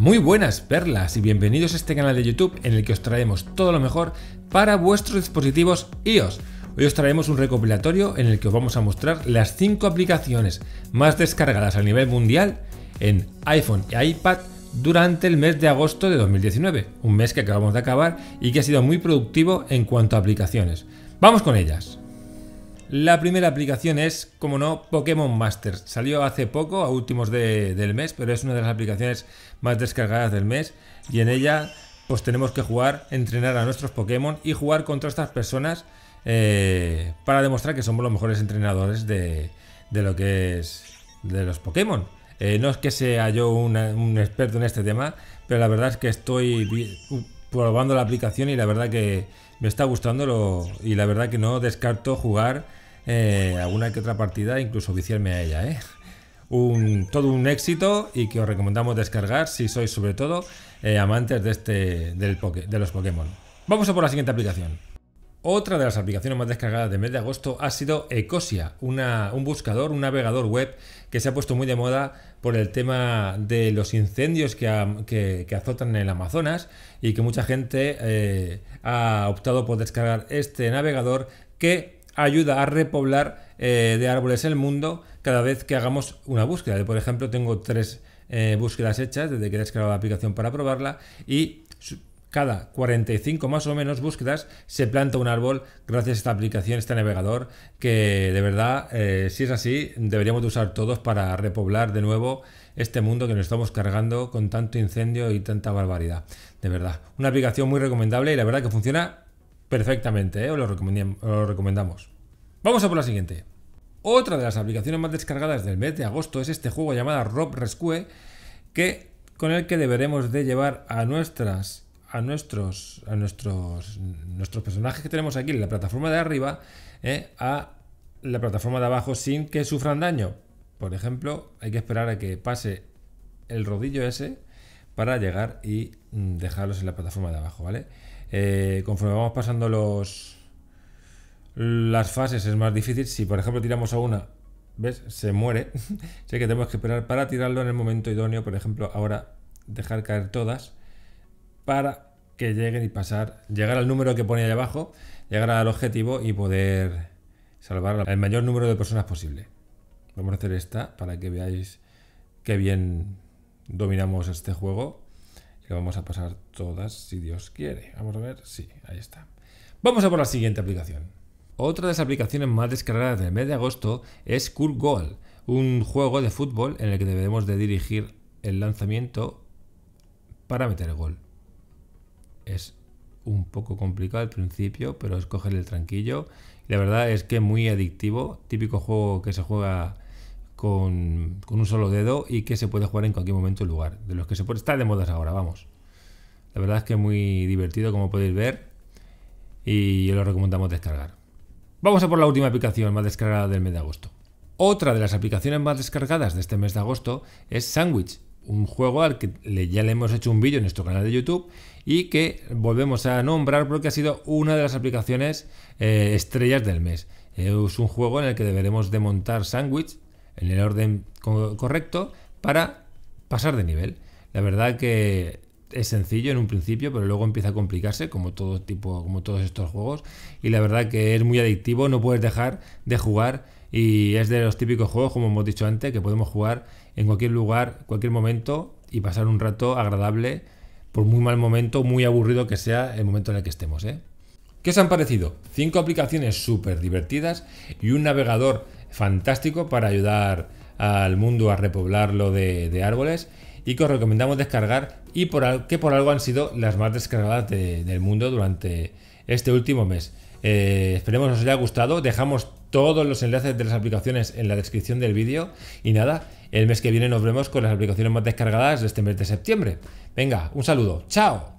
Muy buenas perlas y bienvenidos a este canal de YouTube en el que os traemos todo lo mejor para vuestros dispositivos iOS. Hoy os traemos un recopilatorio en el que os vamos a mostrar las 5 aplicaciones más descargadas a nivel mundial en iPhone y iPad durante el mes de agosto de 2019, un mes que acabamos de acabar y que ha sido muy productivo en cuanto a aplicaciones. Vamos con ellas. La primera aplicación es, como no, Pokémon Master. Salió hace poco, a últimos de, del mes, pero es una de las aplicaciones más descargadas del mes y en ella pues tenemos que jugar, entrenar a nuestros Pokémon y jugar contra estas personas eh, para demostrar que somos los mejores entrenadores de, lo que es de los Pokémon. Eh, no es que sea yo un experto en este tema, pero la verdad es que estoy probando la aplicación y la verdad que me está gustando lo, y la verdad que no descarto jugar eh, alguna que otra partida, incluso viciarme a ella. ¿eh? Un, todo un éxito y que os recomendamos descargar si sois sobre todo eh, amantes de, este, de los Pokémon. Vamos a por la siguiente aplicación. Otra de las aplicaciones más descargadas de mes de agosto ha sido Ecosia, un buscador, un navegador web que se ha puesto muy de moda por el tema de los incendios que, azotan en el Amazonas y que mucha gente ha optado por descargar este navegador que ayuda a repoblar eh, de árboles el mundo cada vez que hagamos una búsqueda. por ejemplo, tengo tres eh, búsquedas hechas desde que he descargado la aplicación para probarla y cada 45 más o menos búsquedas se planta un árbol gracias a esta aplicación, este navegador, que de verdad, eh, si es así, deberíamos de usar todos para repoblar de nuevo este mundo que nos estamos cargando con tanto incendio y tanta barbaridad. De verdad, una aplicación muy recomendable y la verdad que funciona perfectamente, ¿eh? os, lo recomendamos. Vamos a por la siguiente. Otra de las aplicaciones más descargadas del mes de agosto es este juego llamado Rob Rescue, que, con el que deberemos de llevar a nuestras a nuestros a nuestros nuestros personajes que tenemos aquí en la plataforma de arriba ¿eh? a la plataforma de abajo sin que sufran daño. Por ejemplo, hay que esperar a que pase el rodillo ese para llegar y mm, dejarlos en la plataforma de abajo, ¿vale? Eh, conforme vamos pasando los las fases es más difícil. Si por ejemplo tiramos a una, ¿ves? Se muere. sé que tenemos que esperar para tirarlo en el momento idóneo. Por ejemplo, ahora dejar caer todas para que lleguen y pasar, llegar al número que pone ahí abajo, llegar al objetivo y poder salvar el mayor número de personas posible. Vamos a hacer esta para que veáis qué bien dominamos este juego y lo vamos a pasar todas si Dios quiere. Vamos a ver, sí, ahí está. Vamos a por la siguiente aplicación. Otra de las aplicaciones más descargadas del mes de agosto es Cool Goal, un juego de fútbol en el que debemos de dirigir el lanzamiento para meter el gol. Es un poco complicado al principio, pero es coger el tranquillo. la verdad es que muy adictivo, típico juego que se juega con, un solo dedo y que se puede jugar en cualquier momento y lugar. De los que se puede estar de modas ahora, vamos. La verdad es que es muy divertido, como podéis ver. Y lo recomendamos descargar. Vamos a por la última aplicación más descargada del mes de agosto. Otra de las aplicaciones más descargadas de este mes de agosto es Sandwich, un juego al que ya le hemos hecho un vídeo en nuestro canal de YouTube y que volvemos a nombrar porque ha sido una de las aplicaciones eh, estrellas del mes. Es un juego en el que deberemos de montar sándwich en el orden correcto para pasar de nivel. La verdad que es sencillo en un principio, pero luego empieza a complicarse, como todo tipo, como todos estos juegos. Y la verdad que es muy adictivo, no puedes dejar de jugar. Y es de los típicos juegos, como hemos dicho antes, que podemos jugar en cualquier lugar, cualquier momento, y pasar un rato agradable, por muy mal momento, muy aburrido que sea el momento en el que estemos. ¿eh? ¿Qué os han parecido? Cinco aplicaciones súper divertidas y un navegador fantástico para ayudar al mundo a repoblarlo de, de árboles y que os recomendamos descargar y por que por algo han sido las más descargadas del mundo durante este último mes. Esperemos eh, esperemos os haya gustado. Dejamos todos los enlaces de las aplicaciones en la descripción del vídeo. Y nada, el mes que viene nos vemos con las aplicaciones más descargadas de este mes de septiembre. Venga, un saludo. ¡Chao!